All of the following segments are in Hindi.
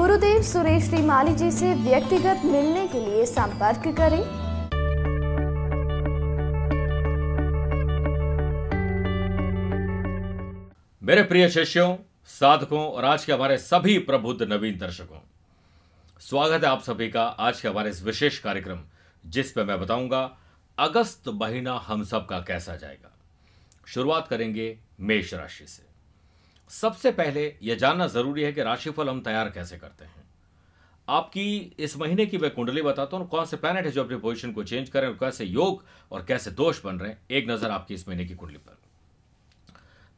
गुरुदेव सुरेश श्री माली जी से व्यक्तिगत मिलने के लिए संपर्क करें मेरे प्रिय शिष्यों साधकों और आज के हमारे सभी प्रबुद्ध नवीन दर्शकों स्वागत है आप सभी का आज के हमारे इस विशेष कार्यक्रम जिस पर मैं बताऊंगा अगस्त महीना हम सब का कैसा जाएगा शुरुआत करेंगे मेष राशि से सबसे पहले यह जानना जरूरी है कि राशिफल हम तैयार कैसे करते हैं आपकी इस महीने की मैं कुंडली बताता हूं कौन से प्लैनेट है जो अपनी पोजिशन को चेंज करें और कैसे योग और कैसे दोष बन रहे हैं एक नज़र आपकी इस महीने की कुंडली पर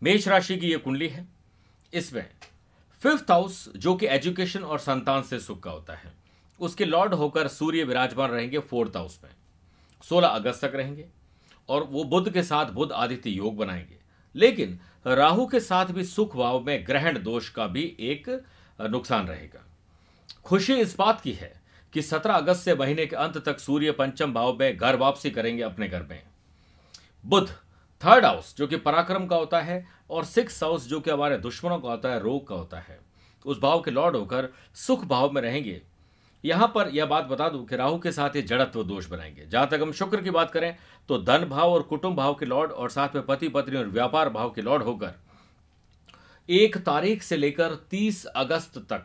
मेष राशि की यह कुंडली है इसमें फिफ्थ हाउस जो कि एजुकेशन और संतान से सुख का होता है उसके लॉर्ड होकर सूर्य विराजमान रहेंगे फोर्थ हाउस में सोलह अगस्त तक रहेंगे और वो बुद्ध के साथ बुद्ध आदित्य योग बनाएंगे लेकिन राहु के साथ भी सुख भाव में ग्रहण दोष का भी एक नुकसान रहेगा खुशी इस बात की है कि 17 अगस्त से महीने के अंत तक सूर्य पंचम भाव में घर वापसी करेंगे अपने घर में बुध थर्ड हाउस जो कि पराक्रम का होता है और सिक्स हाउस जो कि हमारे दुश्मनों का होता है रोग का होता है उस भाव के लॉर्ड होकर सुख भाव में रहेंगे यहां पर यह बात बता दूं कि राहु के साथ ये जड़त्व दोष बनाएंगे जहां तक हम शुक्र की बात करें तो धन भाव और कुटुंब भाव के लॉर्ड और साथ में पति पत्नी और व्यापार भाव के लॉर्ड होकर एक तारीख से लेकर तीस अगस्त तक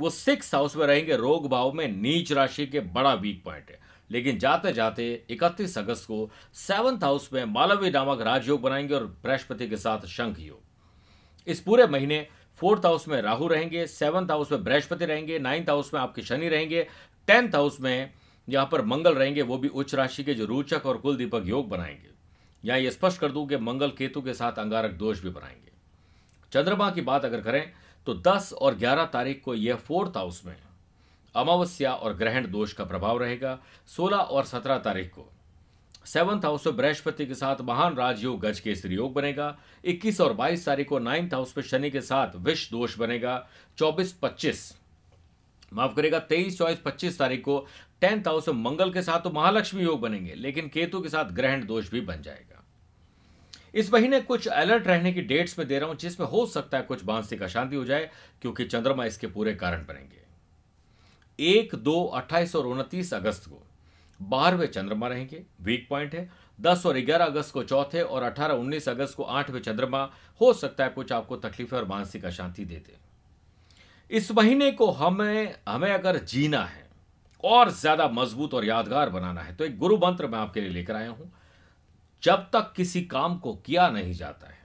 वो सिक्स हाउस में रहेंगे रोग भाव में नीच राशि के बड़ा वीक पॉइंट है लेकिन जाते जाते 31 अगस्त को सेवंथ हाउस में मालवी नामक राजयोग बनाएंगे और बृहस्पति के साथ शंख योग इस पूरे महीने फोर्थ हाउस में राहु रहेंगे सेवन्थ हाउस में बृहस्पति रहेंगे नाइन्थ हाउस में आपके शनि रहेंगे टेंथ हाउस में यहाँ पर मंगल रहेंगे वो भी उच्च राशि के जो रोचक और कुल दीपक योग बनाएंगे यहाँ ये स्पष्ट कर दूं कि मंगल केतु के साथ अंगारक दोष भी बनाएंगे चंद्रमा की बात अगर करें तो 10 और 11 तारीख को यह फोर्थ हाउस में अमावस्या और ग्रहण दोष का प्रभाव रहेगा 16 और 17 तारीख को सेवंथ हाउस में बृहस्पति के साथ महान राजयोग गज के स्त्री योग बनेगा 21 और 22 तारीख को नाइन्थ हाउस में शनि के साथ विष दोष बनेगा 24 25 माफ करेगा 23 चौबीस पच्चीस तारीख को टेंथ हाउस में मंगल के साथ तो महालक्ष्मी योग बनेंगे लेकिन केतु के साथ ग्रहण दोष भी बन जाएगा इस महीने कुछ अलर्ट रहने की डेट्स में दे रहा हूं जिसमें हो सकता है कुछ मानसिक अशांति हो जाए क्योंकि चंद्रमा इसके पूरे कारण बनेंगे एक दो अट्ठाईस और उनतीस अगस्त को बारहवें चंद्रमा रहेंगे वीक पॉइंट है दस और ग्यारह अगस्त को चौथे और अठारह उन्नीस अगस्त को आठवें चंद्रमा हो सकता है कुछ आपको तकलीफें और मानसिक अशांति दे दे इस महीने को हमें हमें अगर जीना है और ज्यादा मजबूत और यादगार बनाना है तो एक गुरु मंत्र मैं आपके लिए लेकर आया हूं जब तक किसी काम को किया नहीं जाता है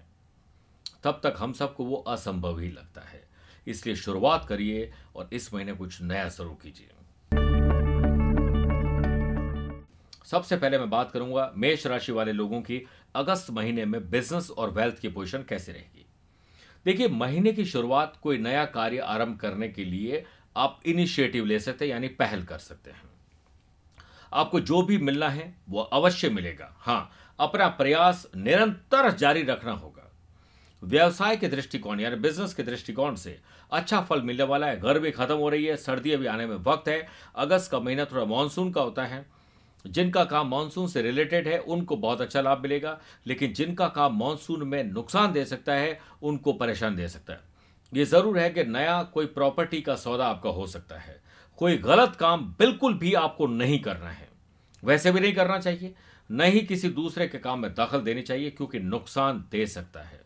तब तक हम सबको वो असंभव ही लगता है इसलिए शुरुआत करिए और इस महीने कुछ नया शुरू कीजिए सबसे पहले मैं बात करूंगा मेष राशि वाले लोगों की अगस्त महीने में बिजनेस और वेल्थ की पोजिशन कैसे रहेगी देखिए महीने की शुरुआत कोई नया कार्य आरंभ करने के लिए आप इनिशिएटिव ले सकते हैं यानी पहल कर सकते हैं आपको जो भी मिलना है वो अवश्य मिलेगा हाँ अपना प्रयास निरंतर जारी रखना होगा व्यवसाय के दृष्टिकोण यानी बिजनेस के दृष्टिकोण से अच्छा फल मिलने वाला है गर्मी खत्म हो रही है सर्दी अभी आने में वक्त है अगस्त का महीना थोड़ा मानसून का होता है जिनका काम मानसून से रिलेटेड है उनको बहुत अच्छा लाभ मिलेगा लेकिन जिनका काम मानसून में नुकसान दे सकता है उनको परेशान दे सकता है ये ज़रूर है कि नया कोई प्रॉपर्टी का सौदा आपका हो सकता है कोई गलत काम बिल्कुल भी आपको नहीं करना है वैसे भी नहीं करना चाहिए न ही किसी दूसरे के काम में दखल देनी चाहिए क्योंकि नुकसान दे सकता है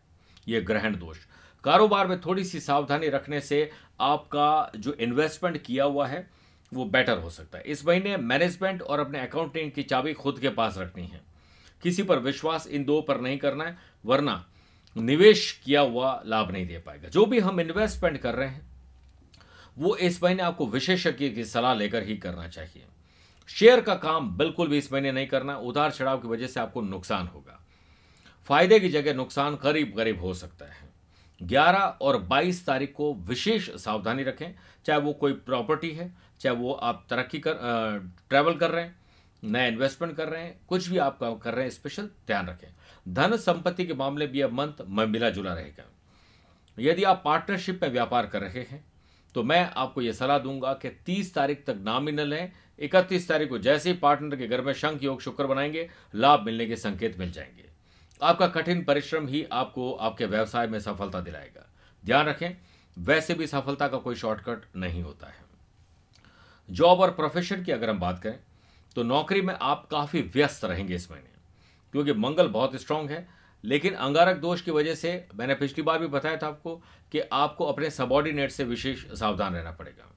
ये ग्रहण दोष कारोबार में थोड़ी सी सावधानी रखने से आपका जो इन्वेस्टमेंट किया हुआ है वो बेटर हो सकता है इस महीने मैनेजमेंट और अपने अकाउंटिंग की चाबी खुद के पास रखनी है किसी पर विश्वास इन दो पर नहीं करना है वरना निवेश किया हुआ लाभ नहीं दे पाएगा जो भी हम इन्वेस्टमेंट कर रहे हैं वो इस महीने आपको विशेषज्ञ की सलाह लेकर ही करना चाहिए शेयर का काम बिल्कुल भी इस महीने नहीं करना उधार चढ़ाव की वजह से आपको नुकसान होगा फायदे की जगह नुकसान करीब करीब हो सकता है 11 और 22 तारीख को विशेष सावधानी रखें चाहे वो कोई प्रॉपर्टी है चाहे वो आप तरक्की कर ट्रैवल कर रहे हैं नया इन्वेस्टमेंट कर रहे हैं कुछ भी आप कर रहे हैं स्पेशल ध्यान रखें धन संपत्ति के मामले भी अब मंथ में मिला जुला रहेगा यदि आप पार्टनरशिप में व्यापार कर रहे हैं तो मैं आपको यह सलाह दूंगा कि तीस तारीख तक नॉमिनल है इकतीस तारीख को जैसे ही पार्टनर के घर में शंख योग शुक्र बनाएंगे लाभ मिलने के संकेत मिल जाएंगे आपका कठिन परिश्रम ही आपको आपके व्यवसाय में सफलता दिलाएगा ध्यान रखें वैसे भी सफलता का कोई शॉर्टकट नहीं होता है जॉब और प्रोफेशन की अगर हम बात करें तो नौकरी में आप काफ़ी व्यस्त रहेंगे इस महीने क्योंकि मंगल बहुत स्ट्रांग है लेकिन अंगारक दोष की वजह से मैंने पिछली बार भी बताया था आपको कि आपको अपने सबॉर्डिनेट से विशेष सावधान रहना पड़ेगा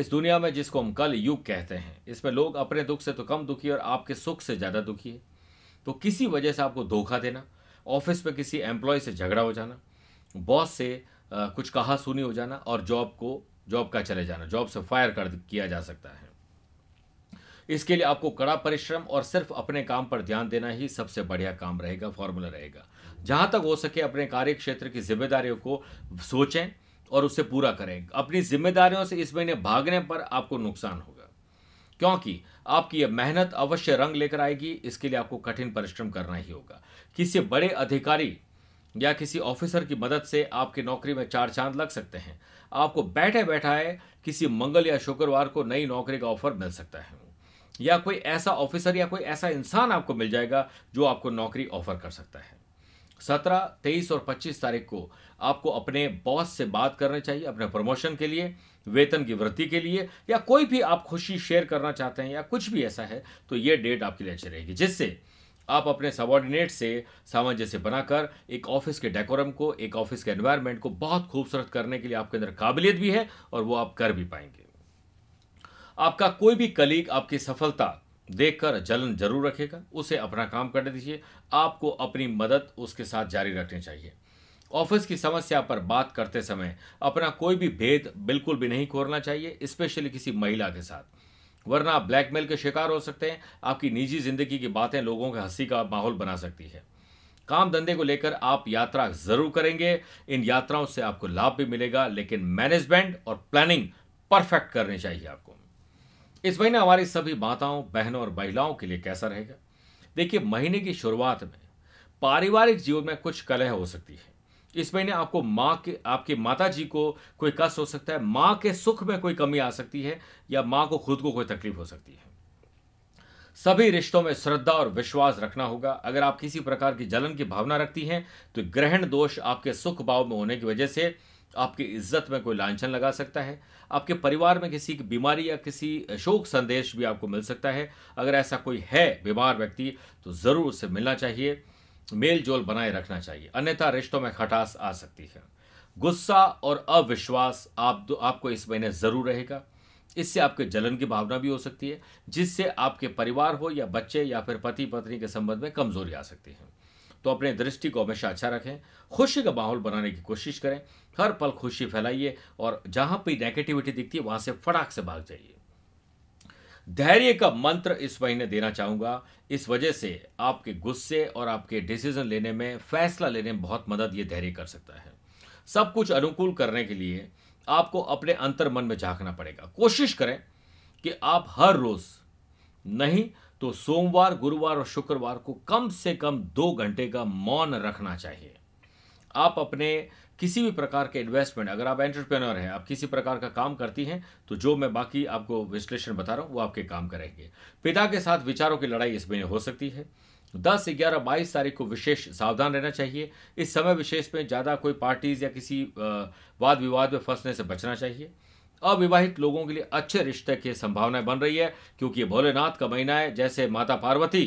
इस दुनिया में जिसको हम कल युग कहते हैं इसमें लोग अपने दुख से तो कम दुखी और आपके सुख से ज़्यादा दुखी है तो किसी वजह से आपको धोखा देना ऑफिस में किसी एम्प्लॉय से झगड़ा हो जाना बॉस से कुछ कहा सुनी हो जाना और जॉब को जॉब का चले जाना जॉब से फायर कर किया जा सकता है इसके लिए आपको कड़ा परिश्रम और सिर्फ अपने काम पर ध्यान देना ही सबसे बढ़िया काम रहेगा फॉर्मूला रहेगा जहां तक हो सके अपने कार्य क्षेत्र की जिम्मेदारियों को सोचें और उसे पूरा करें अपनी जिम्मेदारियों से इस महीने भागने पर आपको नुकसान होगा क्योंकि आपकी यह मेहनत अवश्य रंग लेकर आएगी इसके लिए आपको कठिन परिश्रम करना ही होगा किसी बड़े अधिकारी या किसी ऑफिसर की मदद से आपकी नौकरी में चार चांद लग सकते हैं आपको बैठे बैठाए किसी मंगल या शुक्रवार को नई नौकरी का ऑफर मिल सकता है या कोई ऐसा ऑफिसर या कोई ऐसा इंसान आपको मिल जाएगा जो आपको नौकरी ऑफर कर सकता है सत्रह तेईस और पच्चीस तारीख को आपको अपने बॉस से बात करनी चाहिए अपने प्रमोशन के लिए वेतन की वृद्धि के लिए या कोई भी आप खुशी शेयर करना चाहते हैं या कुछ भी ऐसा है तो ये डेट आपके लिए अच्छी रहेगी जिससे आप अपने सबॉर्डिनेट से सामंजस्य बनाकर एक ऑफिस के डेकोरम को एक ऑफिस के एनवायरनमेंट को बहुत खूबसूरत करने के लिए आपके अंदर काबिलियत भी है और वो आप कर भी पाएंगे आपका कोई भी कलीग आपकी सफलता देखकर जलन जरूर रखेगा उसे अपना काम करने दीजिए आपको अपनी मदद उसके साथ जारी रखनी चाहिए ऑफिस की समस्या पर बात करते समय अपना कोई भी भेद बिल्कुल भी नहीं खोलना चाहिए स्पेशली किसी महिला के साथ वरना आप ब्लैकमेल के शिकार हो सकते हैं आपकी निजी जिंदगी की बातें लोगों के हंसी का माहौल बना सकती है काम धंधे को लेकर आप यात्रा जरूर करेंगे इन यात्राओं से आपको लाभ भी मिलेगा लेकिन मैनेजमेंट और प्लानिंग परफेक्ट करनी चाहिए आपको इस महीने हमारी सभी माताओं बहनों और महिलाओं के लिए कैसा रहेगा देखिए महीने की शुरुआत में पारिवारिक जीवन में कुछ कलह हो सकती है इस महीने आपको माँ के आपकी माता जी को कोई कष्ट हो सकता है माँ के सुख में कोई कमी आ सकती है या माँ को खुद को कोई तकलीफ हो सकती है सभी रिश्तों में श्रद्धा और विश्वास रखना होगा अगर आप किसी प्रकार की जलन की भावना रखती हैं तो ग्रहण दोष आपके सुख भाव में होने की वजह से आपकी इज्जत में कोई लांछन लगा सकता है आपके परिवार में किसी की बीमारी या किसी शोक संदेश भी आपको मिल सकता है अगर ऐसा कोई है बीमार व्यक्ति तो ज़रूर उससे मिलना चाहिए मेल जोल बनाए रखना चाहिए अन्यथा रिश्तों में खटास आ सकती है गुस्सा और अविश्वास आप दो आपको इस महीने ज़रूर रहेगा इससे आपके जलन की भावना भी हो सकती है जिससे आपके परिवार हो या बच्चे या फिर पति पत्नी के संबंध में कमजोरी आ सकती है तो अपने दृष्टि को हमेशा अच्छा रखें खुशी का माहौल बनाने की कोशिश करें हर पल खुशी फैलाइए और जहाँ पर नेगेटिविटी दिखती है वहाँ से फटाक से भाग जाइए धैर्य का मंत्र इस महीने देना चाहूंगा इस वजह से आपके गुस्से और आपके डिसीजन लेने में फैसला लेने में बहुत मदद ये धैर्य कर सकता है सब कुछ अनुकूल करने के लिए आपको अपने अंतर मन में झांकना पड़ेगा कोशिश करें कि आप हर रोज़ नहीं तो सोमवार गुरुवार और शुक्रवार को कम से कम दो घंटे का मौन रखना चाहिए आप अपने किसी भी प्रकार के इन्वेस्टमेंट अगर आप एंटरप्रेन्योर हैं आप किसी प्रकार का काम करती हैं तो जो मैं बाकी आपको विश्लेषण बता रहा हूँ वो आपके काम करेंगे पिता के साथ विचारों की लड़ाई इस महीने हो सकती है दस ग्यारह बाईस तारीख को विशेष सावधान रहना चाहिए इस समय विशेष में ज़्यादा कोई पार्टीज या किसी वाद विवाद में फंसने से बचना चाहिए अविवाहित लोगों के लिए अच्छे रिश्ते की संभावनाएं बन रही है क्योंकि ये भोलेनाथ का महीना है जैसे माता पार्वती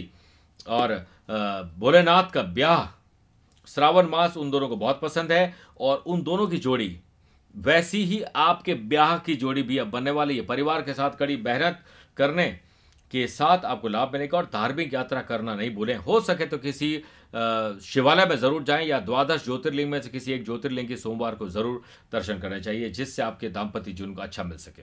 और भोलेनाथ का ब्याह श्रावण मास उन दोनों को बहुत पसंद है और उन दोनों की जोड़ी वैसी ही आपके ब्याह की जोड़ी भी अब बनने वाली है परिवार के साथ कड़ी मेहनत करने के साथ आपको लाभ मिलेगा और धार्मिक यात्रा करना नहीं भूलें हो सके तो किसी शिवालय में ज़रूर जाएं या द्वादश ज्योतिर्लिंग में से किसी एक ज्योतिर्लिंग की सोमवार को ज़रूर दर्शन करना चाहिए जिससे आपके दाम्पत्य जीवन को अच्छा मिल सके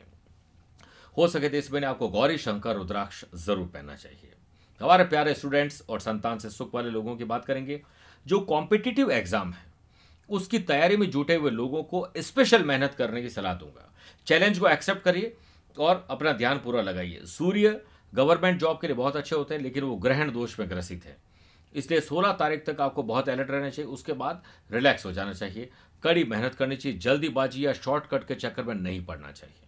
हो सके तो इस महीने आपको गौरी शंकर रुद्राक्ष ज़रूर पहनना चाहिए हमारे प्यारे स्टूडेंट्स और संतान से सुख वाले लोगों की बात करेंगे जो कॉम्पिटिटिव एग्ज़ाम है उसकी तैयारी में जुटे हुए लोगों को स्पेशल मेहनत करने की सलाह दूंगा चैलेंज को एक्सेप्ट करिए और अपना ध्यान पूरा लगाइए सूर्य गवर्नमेंट जॉब के लिए बहुत अच्छे होते हैं लेकिन वो ग्रहण दोष में ग्रसित है इसलिए 16 तारीख तक आपको बहुत अलर्ट रहना चाहिए उसके बाद रिलैक्स हो जाना चाहिए कड़ी मेहनत करनी चाहिए जल्दीबाजी या शॉर्टकट के चक्कर में नहीं पड़ना चाहिए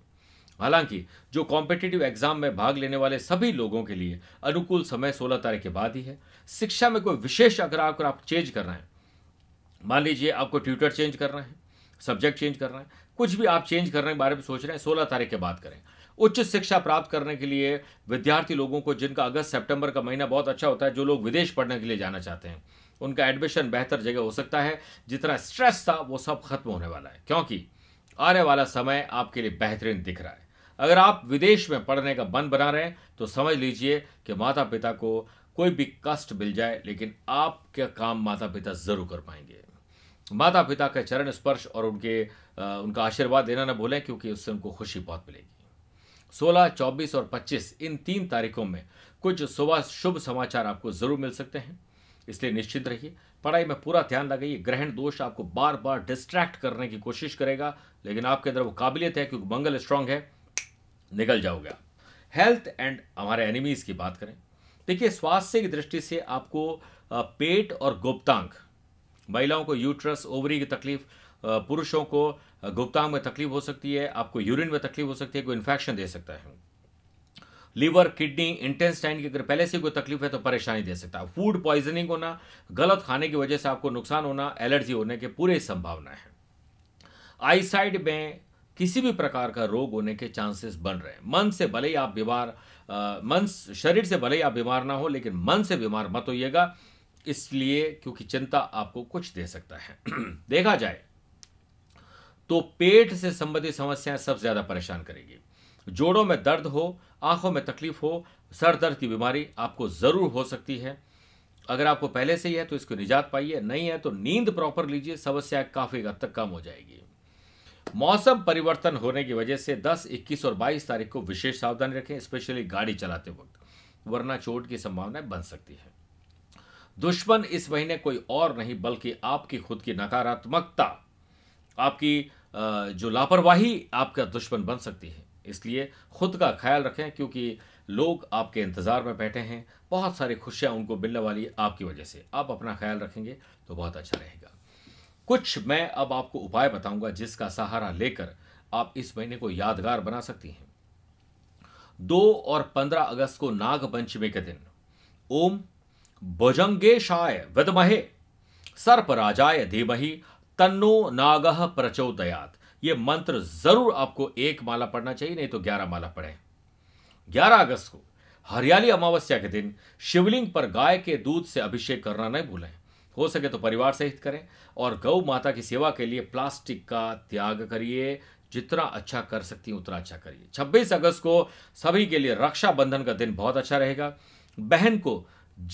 हालांकि जो कॉम्पिटेटिव एग्जाम में भाग लेने वाले सभी लोगों के लिए अनुकूल समय 16 तारीख के बाद ही है शिक्षा में कोई विशेष अगर आप आप चेंज कर रहे हैं मान लीजिए आपको ट्यूटर चेंज करना है सब्जेक्ट चेंज करना है कुछ भी आप चेंज करने के बारे में सोच रहे हैं सोलह तारीख के बाद करें उच्च शिक्षा प्राप्त करने के लिए विद्यार्थी लोगों को जिनका अगस्त सितंबर का महीना बहुत अच्छा होता है जो लोग विदेश पढ़ने के लिए जाना चाहते हैं उनका एडमिशन बेहतर जगह हो सकता है जितना स्ट्रेस था वो सब खत्म होने वाला है क्योंकि आने वाला समय आपके लिए बेहतरीन दिख रहा है अगर आप विदेश में पढ़ने का मन बना रहे हैं तो समझ लीजिए कि माता पिता को कोई भी कष्ट मिल जाए लेकिन आपका काम माता पिता जरूर कर पाएंगे माता पिता का चरण स्पर्श और उनके उनका आशीर्वाद देना न भूलें क्योंकि उससे उनको खुशी बहुत मिलेगी 16, 24 और 25 इन तीन तारीखों में कुछ सुबह शुभ समाचार आपको जरूर मिल सकते हैं इसलिए निश्चित रहिए पढ़ाई में पूरा ध्यान लगाइए ग्रहण दोष आपको बार बार डिस्ट्रैक्ट करने की कोशिश करेगा लेकिन आपके अंदर वो काबिलियत है क्योंकि मंगल स्ट्रांग है निकल जाओगे हेल्थ एंड हमारे एनिमीज की बात करें देखिए स्वास्थ्य की दृष्टि से आपको पेट और गुप्तांग महिलाओं को यूट्रस ओवरी की तकलीफ पुरुषों को गुप्तांग में तकलीफ हो सकती है आपको यूरिन में तकलीफ हो सकती है कोई इन्फेक्शन दे सकता है लीवर किडनी इंटेस्टाइन की अगर पहले से कोई तकलीफ है तो परेशानी दे सकता है फूड पॉइजनिंग होना गलत खाने की वजह से आपको नुकसान होना एलर्जी होने के पूरे संभावना है आईसाइड में किसी भी प्रकार का रोग होने के चांसेस बन रहे हैं मन से भले ही आप बीमार मन शरीर से भले ही आप बीमार ना हो लेकिन मन से बीमार मत होइएगा इसलिए क्योंकि चिंता आपको कुछ दे सकता है देखा जाए तो पेट से संबंधित समस्याएं सबसे ज्यादा परेशान करेगी जोड़ों में दर्द हो आंखों में तकलीफ हो सर दर्द की बीमारी आपको जरूर हो सकती है अगर आपको पहले से ही है तो इसको निजात पाइए नहीं है तो नींद प्रॉपर लीजिए समस्या काफी हद तक कम हो जाएगी मौसम परिवर्तन होने की वजह से 10, 21 और 22 तारीख को विशेष सावधानी रखें स्पेशली गाड़ी चलाते वक्त वरना चोट की संभावना बन सकती है दुश्मन इस महीने कोई और नहीं बल्कि आपकी खुद की नकारात्मकता आपकी जो लापरवाही आपका दुश्मन बन सकती है इसलिए खुद का ख्याल रखें क्योंकि लोग आपके इंतज़ार में बैठे हैं बहुत सारी खुशियां उनको मिलने वाली आपकी वजह से आप अपना ख्याल रखेंगे तो बहुत अच्छा रहेगा कुछ मैं अब आपको उपाय बताऊंगा जिसका सहारा लेकर आप इस महीने को यादगार बना सकती हैं दो और पंद्रह अगस्त को नागपंचमी के दिन ओम भुजंगेशाय विदमहे सर्पराजाय धीमहि तन्नो नागह प्रचोदयात ये मंत्र जरूर आपको एक माला पढ़ना चाहिए नहीं तो ग्यारह माला पढ़े ग्यारह अगस्त को हरियाली अमावस्या के दिन शिवलिंग पर गाय के दूध से अभिषेक करना नहीं भूलें हो सके तो परिवार सहित करें और गौ माता की सेवा के लिए प्लास्टिक का त्याग करिए जितना अच्छा कर सकती हैं उतना अच्छा करिए 26 अगस्त को सभी के लिए रक्षाबंधन का दिन बहुत अच्छा रहेगा बहन को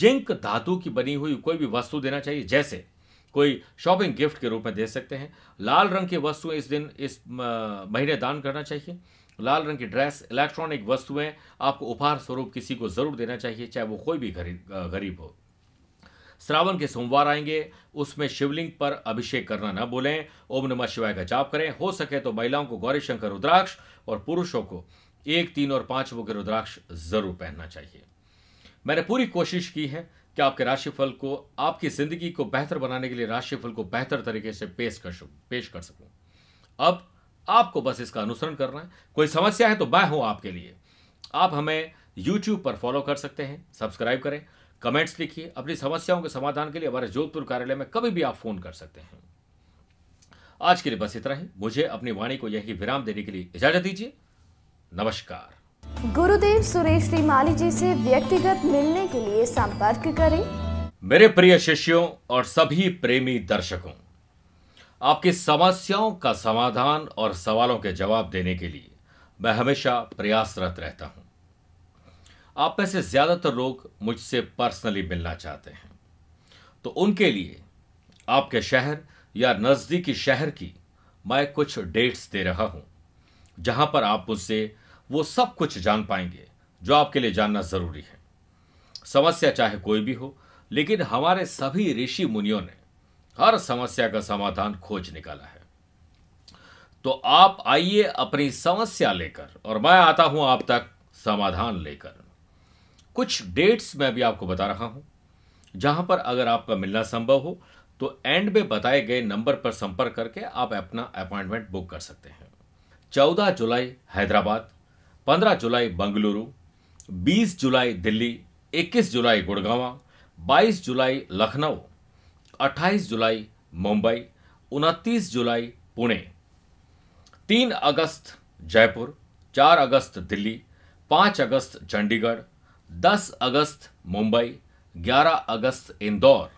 जिंक धातु की बनी हुई कोई भी वस्तु देना चाहिए जैसे कोई शॉपिंग गिफ्ट के रूप में दे सकते हैं लाल रंग की वस्तुएं इस दिन इस महीने दान करना चाहिए लाल रंग की ड्रेस इलेक्ट्रॉनिक वस्तुएं आपको उपहार स्वरूप किसी को ज़रूर देना चाहिए चाहे वो कोई भी गरीब गरीब हो श्रावण के सोमवार आएंगे उसमें शिवलिंग पर अभिषेक करना न बोलें ओम नमः शिवाय का जाप करें हो सके तो महिलाओं को गौरी शंकर रुद्राक्ष और पुरुषों को एक तीन और पांच वो के रुद्राक्ष जरूर पहनना चाहिए मैंने पूरी कोशिश की है कि आपके राशिफल को आपकी जिंदगी को बेहतर बनाने के लिए राशिफल को बेहतर तरीके से पेश कर पेश कर सकूं अब आपको बस इसका अनुसरण करना है कोई समस्या है तो मैं हूं आपके लिए आप हमें यूट्यूब पर फॉलो कर सकते हैं सब्सक्राइब करें कमेंट्स लिखिए अपनी समस्याओं के समाधान के लिए हमारे जोधपुर कार्यालय में कभी भी आप फोन कर सकते हैं आज के लिए बस इतना ही मुझे अपनी वाणी को यही विराम देने के लिए इजाजत दीजिए नमस्कार गुरुदेव सुरेश माली जी से व्यक्तिगत मिलने के लिए संपर्क करें मेरे प्रिय शिष्यों और सभी प्रेमी दर्शकों आपकी समस्याओं का समाधान और सवालों के जवाब देने के लिए मैं हमेशा प्रयासरत रहता हूं आप में से ज़्यादातर लोग मुझसे पर्सनली मिलना चाहते हैं तो उनके लिए आपके शहर या नज़दीकी शहर की मैं कुछ डेट्स दे रहा हूं जहां पर आप मुझसे वो सब कुछ जान पाएंगे जो आपके लिए जानना ज़रूरी है समस्या चाहे कोई भी हो लेकिन हमारे सभी ऋषि मुनियों ने हर समस्या का समाधान खोज निकाला है तो आप आइए अपनी समस्या लेकर और मैं आता हूं आप तक समाधान लेकर कुछ डेट्स मैं भी आपको बता रहा हूं जहां पर अगर आपका मिलना संभव हो तो एंड में बताए गए नंबर पर संपर्क करके आप अपना अपॉइंटमेंट बुक कर सकते हैं चौदह जुलाई हैदराबाद पंद्रह जुलाई बंगलुरु बीस जुलाई दिल्ली इक्कीस जुलाई गुड़गावा बाईस जुलाई लखनऊ अट्ठाईस जुलाई मुंबई उनतीस जुलाई पुणे तीन अगस्त जयपुर चार अगस्त दिल्ली पाँच अगस्त चंडीगढ़ 10 अगस्त मुंबई 11 अगस्त इंदौर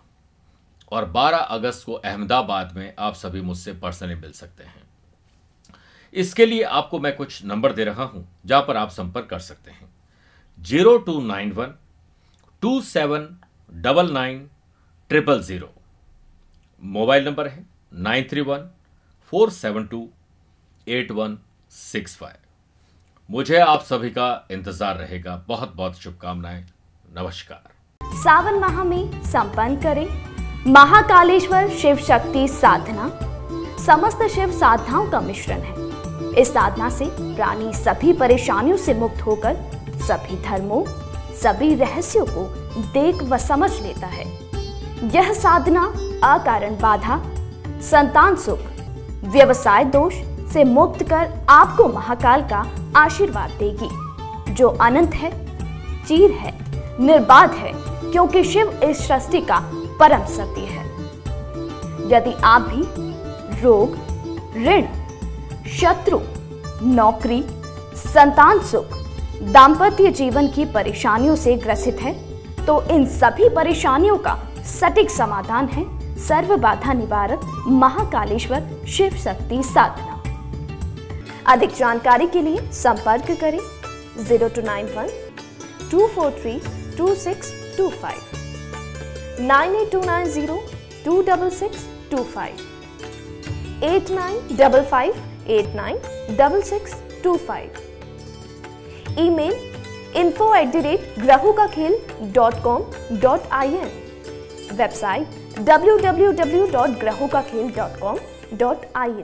और 12 अगस्त को अहमदाबाद में आप सभी मुझसे पर्सनली मिल सकते हैं इसके लिए आपको मैं कुछ नंबर दे रहा हूं जहां पर आप संपर्क कर सकते हैं zero two nine one two seven double nine triple zero mobile number है nine three one four seven two eight one six five मुझे आप सभी का इंतजार रहेगा बहुत बहुत शुभकामनाएं नमस्कार सावन माह में संपन्न करें महाकालेश्वर शिव शक्ति साधना समस्त शिव साधनाओं का मिश्रण है इस साधना से प्राणी सभी परेशानियों से मुक्त होकर सभी धर्मों सभी रहस्यों को देख व समझ लेता है यह साधना अकारण बाधा संतान सुख व्यवसाय दोष से मुक्त कर आपको महाकाल का आशीर्वाद देगी जो अनंत है चीर है निर्बाध है क्योंकि शिव इस सृष्टि का परम सत्य है यदि आप भी रोग ऋण शत्रु नौकरी संतान सुख दाम्पत्य जीवन की परेशानियों से ग्रसित है तो इन सभी परेशानियों का सटीक समाधान है सर्व बाधा निवारक महाकालेश्वर शिव शक्ति साधना अधिक जानकारी के लिए संपर्क करें zero two nine one two four three two six two five nine eight two nine zero two double six two five eight nine double five eight nine double six two five email info at the rate ग्रहू का खेल dot com dot I N website W W W dot ग्रहू का खेल dot com dot I N